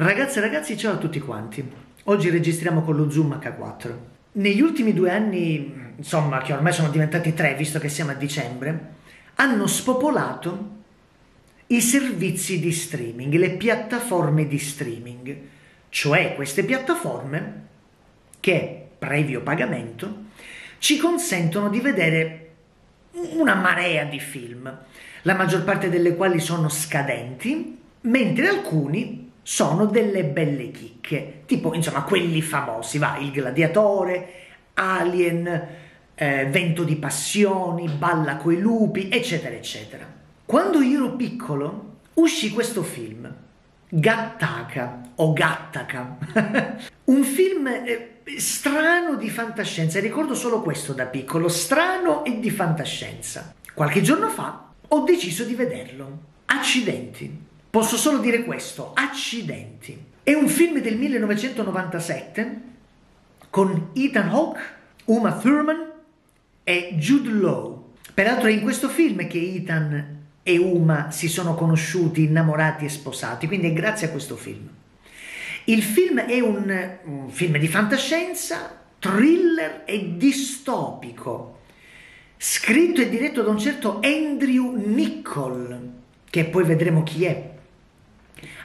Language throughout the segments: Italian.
Ragazze e ragazzi, ciao a tutti quanti. Oggi registriamo con lo Zoom H4. Negli ultimi due anni, insomma, che ormai sono diventati tre, visto che siamo a dicembre, hanno spopolato i servizi di streaming, le piattaforme di streaming, cioè queste piattaforme che, previo pagamento, ci consentono di vedere una marea di film, la maggior parte delle quali sono scadenti, mentre alcuni sono delle belle chicche, tipo insomma quelli famosi, va il gladiatore, Alien, eh, Vento di passioni, Balla coi lupi, eccetera, eccetera. Quando io ero piccolo uscì questo film, Gattaca o Gattaca, un film eh, strano di fantascienza, ricordo solo questo da piccolo, strano e di fantascienza. Qualche giorno fa ho deciso di vederlo. Accidenti, Posso solo dire questo, accidenti. È un film del 1997 con Ethan Hawke, Uma Thurman e Jude Law. Peraltro è in questo film che Ethan e Uma si sono conosciuti, innamorati e sposati, quindi è grazie a questo film. Il film è un, un film di fantascienza, thriller e distopico, scritto e diretto da un certo Andrew Nicol, che poi vedremo chi è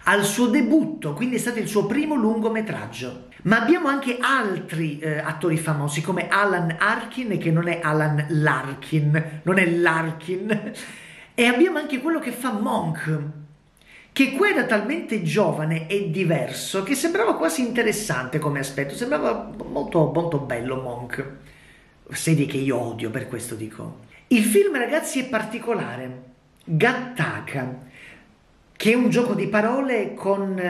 al suo debutto, quindi è stato il suo primo lungometraggio. Ma abbiamo anche altri eh, attori famosi come Alan Arkin, che non è Alan Larkin, non è Larkin, e abbiamo anche quello che fa Monk, che qua era talmente giovane e diverso che sembrava quasi interessante come aspetto, sembrava molto, molto bello Monk, serie che io odio, per questo dico. Il film ragazzi è particolare, gattaca, che è un gioco di parole con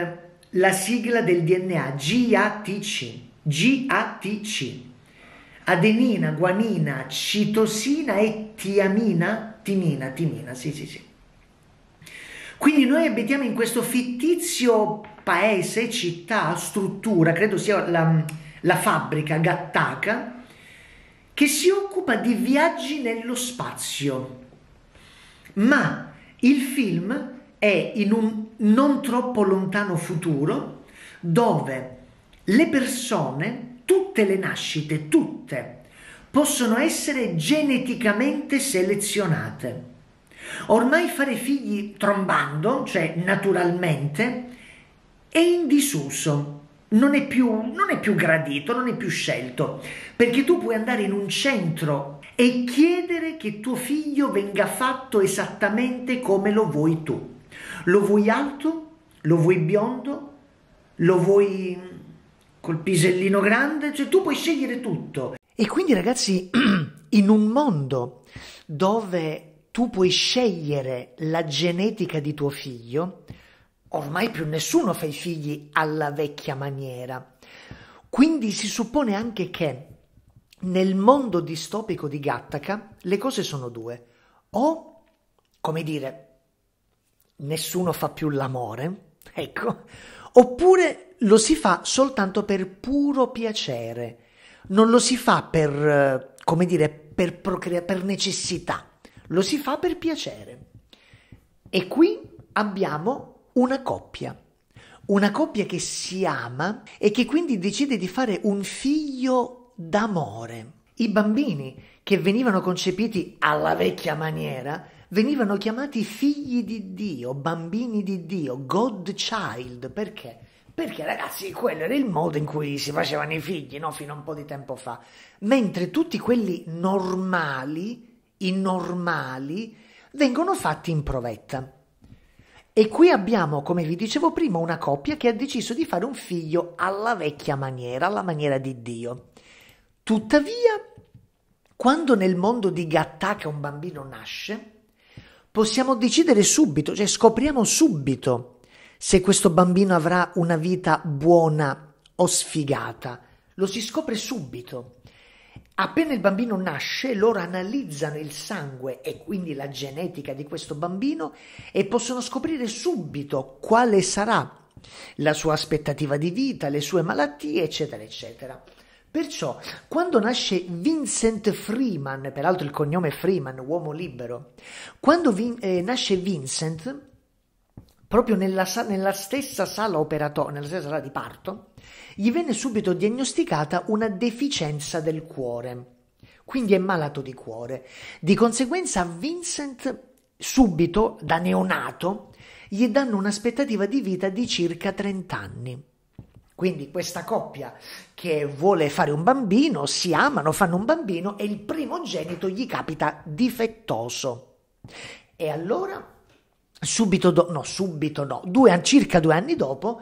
la sigla del DNA GATC, GATC, adenina, guanina, citosina e tiamina, timina, timina, sì sì sì. Quindi noi abitiamo in questo fittizio paese, città, struttura, credo sia la, la fabbrica Gattaca, che si occupa di viaggi nello spazio. Ma il film è in un non troppo lontano futuro dove le persone, tutte le nascite, tutte, possono essere geneticamente selezionate. Ormai fare figli trombando, cioè naturalmente, è in disuso, non è, più, non è più gradito, non è più scelto, perché tu puoi andare in un centro e chiedere che tuo figlio venga fatto esattamente come lo vuoi tu. Lo vuoi alto? Lo vuoi biondo? Lo vuoi mm, col pisellino grande? Cioè tu puoi scegliere tutto. E quindi ragazzi, in un mondo dove tu puoi scegliere la genetica di tuo figlio, ormai più nessuno fa i figli alla vecchia maniera. Quindi si suppone anche che nel mondo distopico di Gattaca le cose sono due. O, come dire, nessuno fa più l'amore, ecco, oppure lo si fa soltanto per puro piacere, non lo si fa per, eh, come dire, per, procrea- per necessità, lo si fa per piacere. E qui abbiamo una coppia, una coppia che si ama e che quindi decide di fare un figlio d'amore. I bambini che venivano concepiti alla vecchia maniera venivano chiamati figli di Dio, bambini di Dio, God Child, perché? Perché ragazzi, quello era il modo in cui si facevano i figli, no? Fino a un po' di tempo fa. Mentre tutti quelli normali, i normali, vengono fatti in provetta. E qui abbiamo, come vi dicevo prima, una coppia che ha deciso di fare un figlio alla vecchia maniera, alla maniera di Dio. Tuttavia, quando nel mondo di Gattaca un bambino nasce, possiamo decidere subito, cioè scopriamo subito se questo bambino avrà una vita buona o sfigata. Lo si scopre subito. Appena il bambino nasce, loro analizzano il sangue e quindi la genetica di questo bambino e possono scoprire subito quale sarà la sua aspettativa di vita, le sue malattie, eccetera, eccetera. Perciò, quando nasce Vincent Freeman, peraltro il cognome Freeman, uomo libero, quando vin- eh, nasce Vincent, proprio nella, sa- nella stessa sala operatoria, nella stessa sala di parto, gli venne subito diagnosticata una deficienza del cuore. Quindi è malato di cuore. Di conseguenza, Vincent subito da neonato gli danno un'aspettativa di vita di circa 30 anni. Quindi questa coppia che vuole fare un bambino, si amano, fanno un bambino e il primogenito gli capita difettoso. E allora, subito, dopo, no, subito no, due, circa due anni dopo,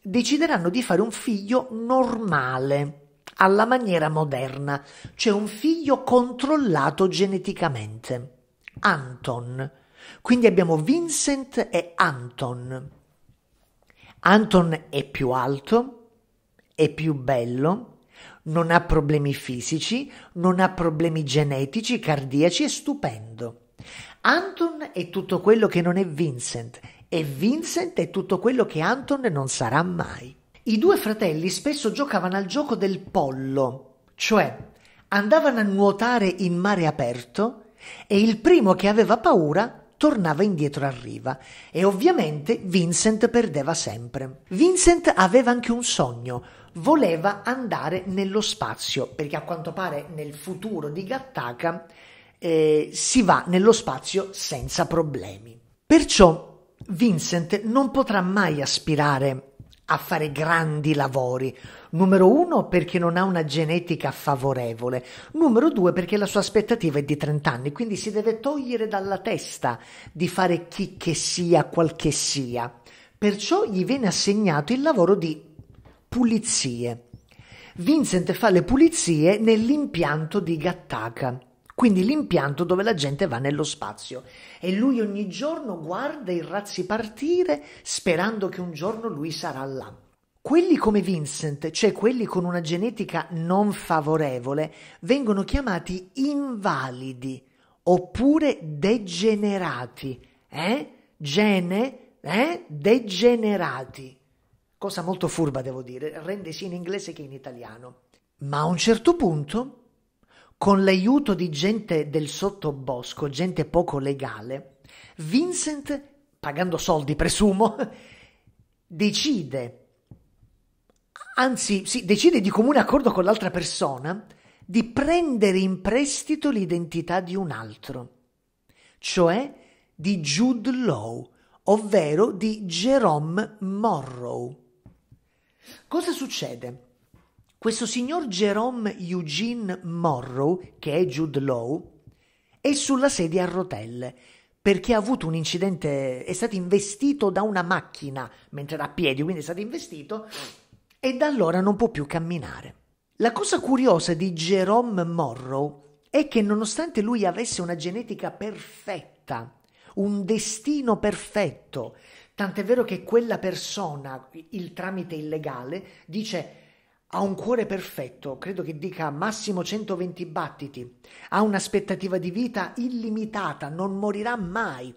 decideranno di fare un figlio normale, alla maniera moderna, cioè un figlio controllato geneticamente. Anton. Quindi abbiamo Vincent e Anton. Anton è più alto, è più bello, non ha problemi fisici, non ha problemi genetici, cardiaci, è stupendo. Anton è tutto quello che non è Vincent e Vincent è tutto quello che Anton non sarà mai. I due fratelli spesso giocavano al gioco del pollo, cioè andavano a nuotare in mare aperto e il primo che aveva paura tornava indietro a riva e ovviamente Vincent perdeva sempre. Vincent aveva anche un sogno, voleva andare nello spazio, perché a quanto pare nel futuro di Gattaca eh, si va nello spazio senza problemi. Perciò Vincent non potrà mai aspirare a fare grandi lavori. Numero uno perché non ha una genetica favorevole, numero due perché la sua aspettativa è di 30 anni, quindi si deve togliere dalla testa di fare chi che sia, qual che sia. Perciò gli viene assegnato il lavoro di pulizie. Vincent fa le pulizie nell'impianto di Gattaca. Quindi l'impianto dove la gente va nello spazio e lui ogni giorno guarda i razzi partire sperando che un giorno lui sarà là. Quelli come Vincent, cioè quelli con una genetica non favorevole, vengono chiamati invalidi oppure degenerati. Eh? Gene, eh? Degenerati. Cosa molto furba, devo dire, rende sia in inglese che in italiano. Ma a un certo punto con l'aiuto di gente del sottobosco, gente poco legale, Vincent, pagando soldi presumo, decide anzi, sì, decide di comune accordo con l'altra persona di prendere in prestito l'identità di un altro, cioè di Jude Law, ovvero di Jerome Morrow. Cosa succede? questo signor Jerome Eugene Morrow, che è Jude Law, è sulla sedia a rotelle perché ha avuto un incidente, è stato investito da una macchina mentre era a piedi, quindi è stato investito e da allora non può più camminare. La cosa curiosa di Jerome Morrow è che nonostante lui avesse una genetica perfetta, un destino perfetto, tant'è vero che quella persona, il tramite illegale, dice ha un cuore perfetto, credo che dica massimo 120 battiti, ha un'aspettativa di vita illimitata, non morirà mai.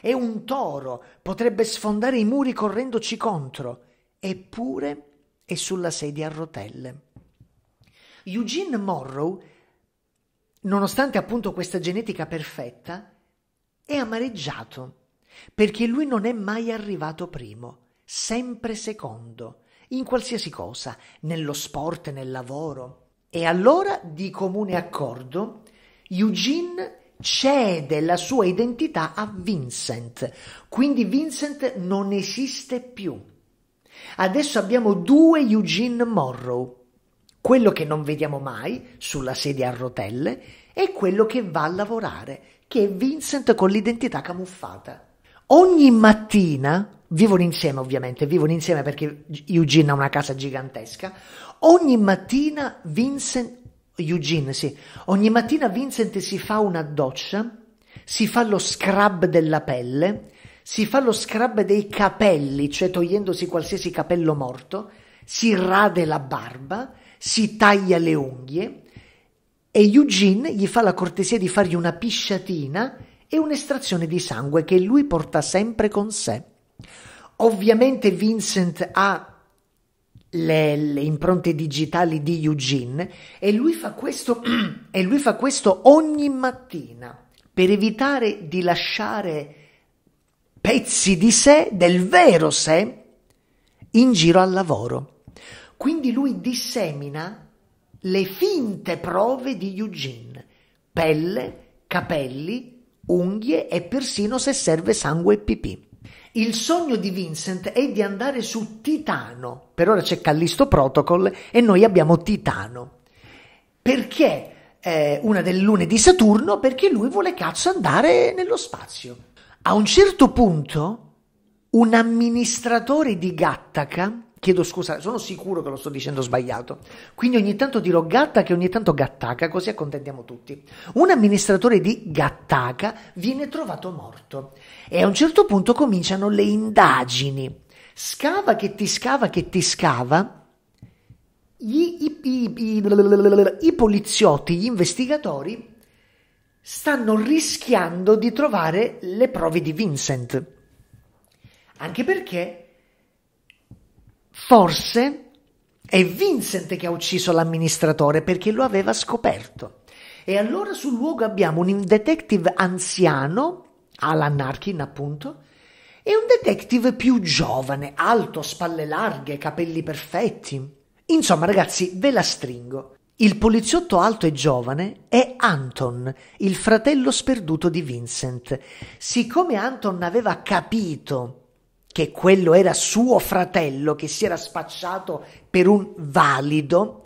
È un toro, potrebbe sfondare i muri correndoci contro, eppure è sulla sedia a rotelle. Eugene Morrow, nonostante appunto questa genetica perfetta, è amareggiato, perché lui non è mai arrivato primo, sempre secondo in qualsiasi cosa, nello sport, nel lavoro. E allora, di comune accordo, Eugene cede la sua identità a Vincent, quindi Vincent non esiste più. Adesso abbiamo due Eugene Morrow, quello che non vediamo mai sulla sedia a rotelle e quello che va a lavorare, che è Vincent con l'identità camuffata. Ogni mattina vivono insieme ovviamente, vivono insieme perché Eugene ha una casa gigantesca. Ogni mattina Vincent, Eugene, sì, ogni mattina Vincent si fa una doccia, si fa lo scrub della pelle, si fa lo scrub dei capelli, cioè togliendosi qualsiasi capello morto, si rade la barba, si taglia le unghie e Eugene gli fa la cortesia di fargli una pisciatina e un'estrazione di sangue che lui porta sempre con sé. Ovviamente Vincent ha le, le, impronte digitali di Eugene e lui, fa questo, e lui fa questo ogni mattina per evitare di lasciare pezzi di sé, del vero sé, in giro al lavoro. Quindi lui dissemina le finte prove di Eugene, pelle, capelli, unghie e persino se serve sangue e pipì. Il sogno di Vincent è di andare su Titano. Per ora c'è Callisto Protocol e noi abbiamo Titano. Perché eh, una delle lune di Saturno? Perché lui vuole cazzo andare nello spazio. A un certo punto un amministratore di Gattaca Chiedo scusa, sono sicuro che lo sto dicendo sbagliato. Quindi ogni tanto dirò gatta che ogni tanto gattaca, così accontentiamo tutti. Un amministratore di gattaca viene trovato morto e a un certo punto cominciano le indagini. Scava che ti scava che ti scava. I, i, i, i poliziotti, gli investigatori stanno rischiando di trovare le prove di Vincent. Anche perché Forse è Vincent che ha ucciso l'amministratore perché lo aveva scoperto. E allora sul luogo abbiamo un detective anziano, Alan Arkin appunto, e un detective più giovane, alto, spalle larghe, capelli perfetti. Insomma, ragazzi, ve la stringo. Il poliziotto alto e giovane è Anton, il fratello sperduto di Vincent. Siccome Anton aveva capito che quello era suo fratello che si era spacciato per un valido,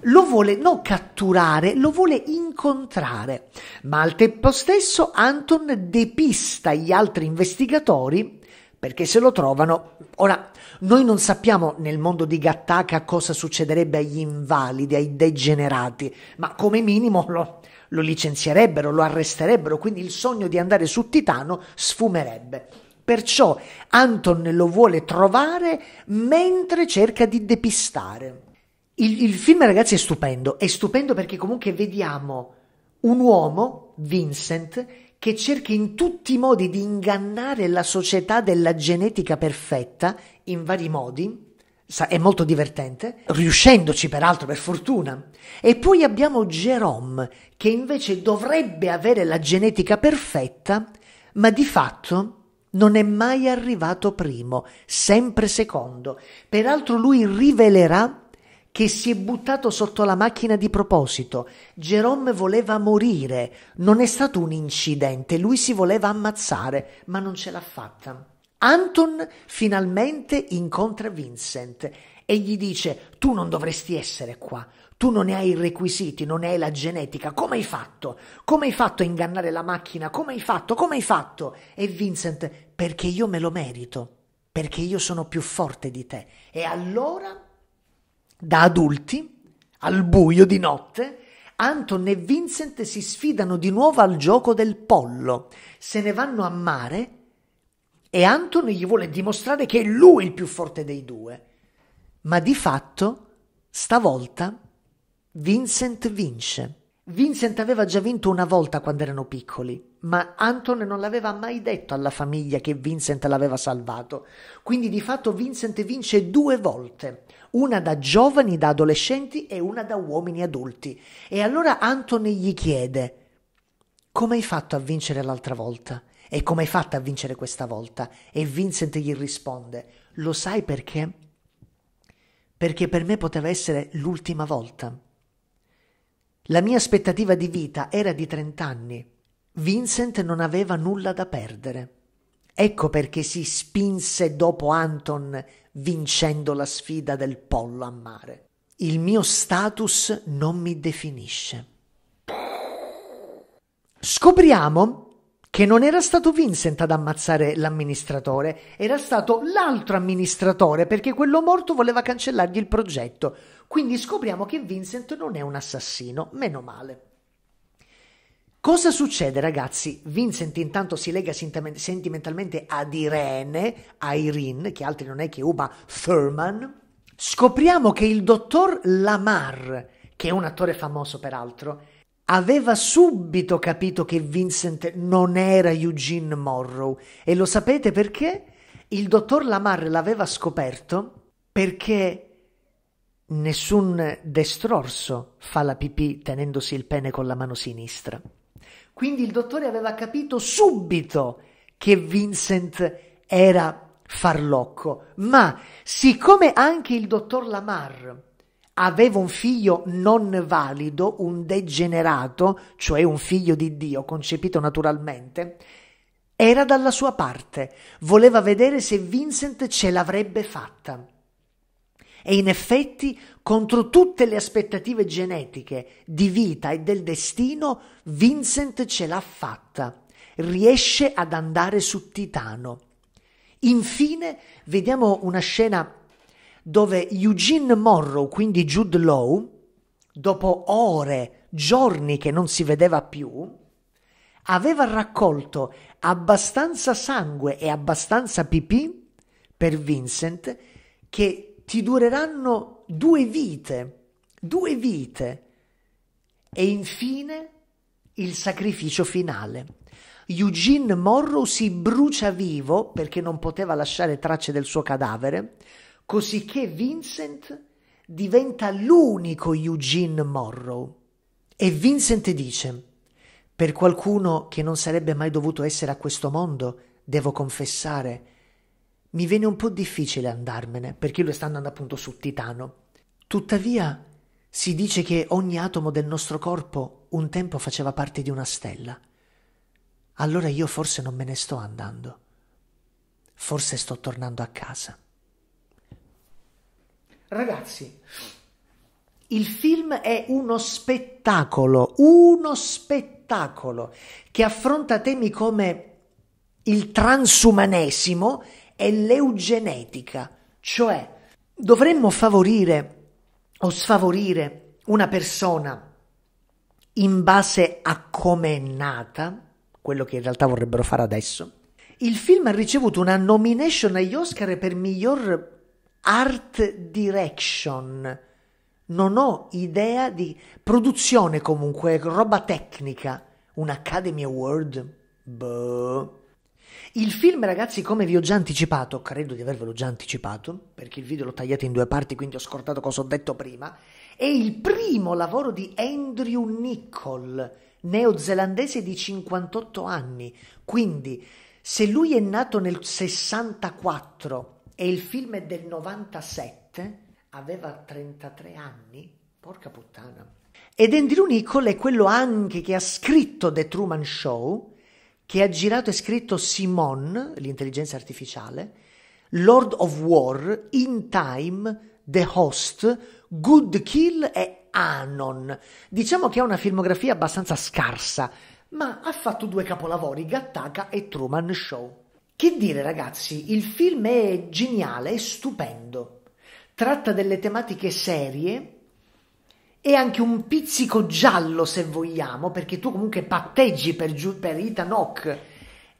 lo vuole non catturare, lo vuole incontrare, ma al tempo stesso Anton depista gli altri investigatori perché se lo trovano... Ora, noi non sappiamo nel mondo di Gattaca cosa succederebbe agli invalidi, ai degenerati, ma come minimo lo, lo licenzierebbero, lo arresterebbero, quindi il sogno di andare su Titano sfumerebbe. Perciò Anton lo vuole trovare mentre cerca di depistare. Il, il film, ragazzi, è stupendo. È stupendo perché comunque vediamo un uomo, Vincent, che cerca in tutti i modi di ingannare la società della genetica perfetta, in vari modi, è molto divertente, riuscendoci peraltro per fortuna. E poi abbiamo Jerome, che invece dovrebbe avere la genetica perfetta, ma di fatto non è mai arrivato primo, sempre secondo. Peraltro lui rivelerà che si è buttato sotto la macchina di proposito. Jerome voleva morire, non è stato un incidente, lui si voleva ammazzare, ma non ce l'ha fatta. Anton finalmente incontra Vincent e gli dice tu non dovresti essere qua, tu non ne hai i requisiti, non ne hai la genetica, come hai fatto? Come hai fatto a ingannare la macchina? Come hai fatto? Come hai fatto? E Vincent, perché io me lo merito, perché io sono più forte di te. E allora, da adulti, al buio di notte, Anton e Vincent si sfidano di nuovo al gioco del pollo, se ne vanno a mare e Anton gli vuole dimostrare che è lui il più forte dei due ma di fatto stavolta Vincent vince. Vincent aveva già vinto una volta quando erano piccoli, ma Anton non l'aveva mai detto alla famiglia che Vincent l'aveva salvato. Quindi di fatto Vincent vince due volte, una da giovani, da adolescenti e una da uomini adulti. E allora Anton gli chiede, come hai fatto a vincere l'altra volta? E come hai fatto a vincere questa volta? E Vincent gli risponde, lo sai perché? perché per me poteva essere l'ultima volta. La mia aspettativa di vita era di 30 anni. Vincent non aveva nulla da perdere. Ecco perché si spinse dopo Anton vincendo la sfida del pollo a mare. Il mio status non mi definisce. Scopriamo che non era stato Vincent ad ammazzare l'amministratore, era stato l'altro amministratore perché quello morto voleva cancellargli il progetto. Quindi scopriamo che Vincent non è un assassino, meno male. Cosa succede ragazzi? Vincent intanto si lega sentimentalmente ad Irene, a Irene, che altri non è che Uma Thurman. Scopriamo che il dottor Lamar, che è un attore famoso peraltro, aveva subito capito che Vincent non era Eugene Morrow e lo sapete perché? Il dottor Lamar l'aveva scoperto perché nessun destrorso fa la pipì tenendosi il pene con la mano sinistra. Quindi il dottore aveva capito subito che Vincent era farlocco, ma siccome anche il dottor Lamar aveva un figlio non valido, un degenerato, cioè un figlio di Dio concepito naturalmente, era dalla sua parte, voleva vedere se Vincent ce l'avrebbe fatta. E in effetti, contro tutte le aspettative genetiche, di vita e del destino, Vincent ce l'ha fatta. Riesce ad andare su Titano. Infine, vediamo una scena dove Eugene Morrow, quindi Jude Law, dopo ore, giorni che non si vedeva più, aveva raccolto abbastanza sangue e abbastanza pipì per Vincent che ti dureranno due vite, due vite. E infine il sacrificio finale. Eugene Morrow si brucia vivo perché non poteva lasciare tracce del suo cadavere cosicché Vincent diventa l'unico Eugene Morrow. E Vincent dice, per qualcuno che non sarebbe mai dovuto essere a questo mondo, devo confessare, mi viene un po' difficile andarmene, perché lui sta andando appunto su Titano. Tuttavia, si dice che ogni atomo del nostro corpo un tempo faceva parte di una stella. Allora io forse non me ne sto andando. Forse sto tornando a casa. Ragazzi, il film è uno spettacolo, uno spettacolo che affronta temi come il transumanesimo e l'eugenetica, cioè dovremmo favorire o sfavorire una persona in base a come è nata, quello che in realtà vorrebbero fare adesso. Il film ha ricevuto una nomination agli Oscar per miglior art direction, non ho idea di produzione comunque, roba tecnica, un Academy Award, boh. Il film, ragazzi, come vi ho già anticipato, credo di avervelo già anticipato, perché il video l'ho tagliato in due parti, quindi ho scordato cosa ho detto prima, è il primo lavoro di Andrew Nichol, neozelandese di 58 anni. Quindi, se lui è nato nel 64 e il film è del 97, aveva 33 anni, porca puttana. Ed Andrew Nichol è quello anche che ha scritto The Truman Show, che ha girato e scritto Simone, l'intelligenza artificiale, Lord of War, In Time, The Host, Good Kill e Anon. Diciamo che ha una filmografia abbastanza scarsa, ma ha fatto due capolavori, Gattaca e Truman Show. Che dire ragazzi, il film è geniale, è stupendo, tratta delle tematiche serie e anche un pizzico giallo se vogliamo, perché tu comunque patteggi per, giù, per Ethan Hawke,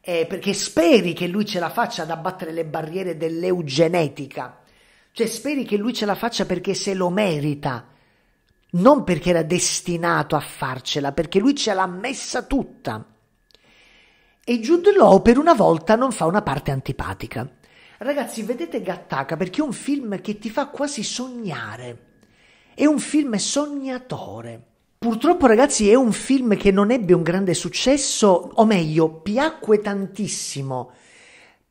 eh, perché speri che lui ce la faccia ad abbattere le barriere dell'eugenetica, cioè speri che lui ce la faccia perché se lo merita, non perché era destinato a farcela, perché lui ce l'ha messa tutta. E Jude Law per una volta non fa una parte antipatica. Ragazzi, vedete Gattaca perché è un film che ti fa quasi sognare. È un film sognatore. Purtroppo, ragazzi, è un film che non ebbe un grande successo, o meglio, piacque tantissimo,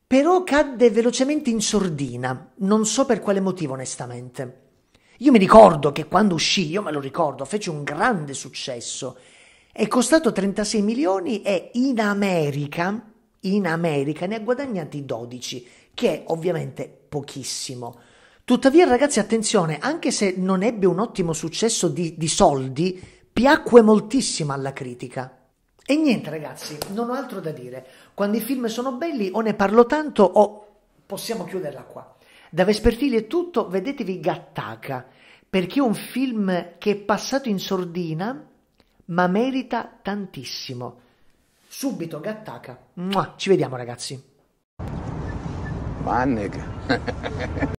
però cadde velocemente in sordina. Non so per quale motivo, onestamente. Io mi ricordo che quando uscì, io me lo ricordo, fece un grande successo è costato 36 milioni e in America, in America ne ha guadagnati 12, che è ovviamente pochissimo. Tuttavia, ragazzi, attenzione, anche se non ebbe un ottimo successo di, di, soldi, piacque moltissimo alla critica. E niente, ragazzi, non ho altro da dire. Quando i film sono belli, o ne parlo tanto o possiamo chiuderla qua. Da Vespertili è tutto, vedetevi Gattaca, perché è un film che è passato in sordina ma merita tantissimo. Subito Gattaca. ci vediamo ragazzi. Mannega.